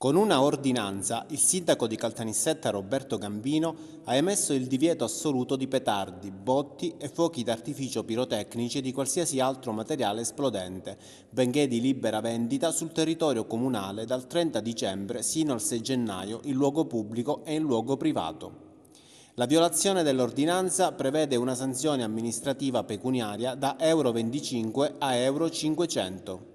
Con una ordinanza il sindaco di Caltanissetta Roberto Gambino ha emesso il divieto assoluto di petardi, botti e fuochi d'artificio pirotecnici e di qualsiasi altro materiale esplodente, benché di libera vendita sul territorio comunale dal 30 dicembre sino al 6 gennaio in luogo pubblico e in luogo privato. La violazione dell'ordinanza prevede una sanzione amministrativa pecuniaria da Euro 25 a Euro 500.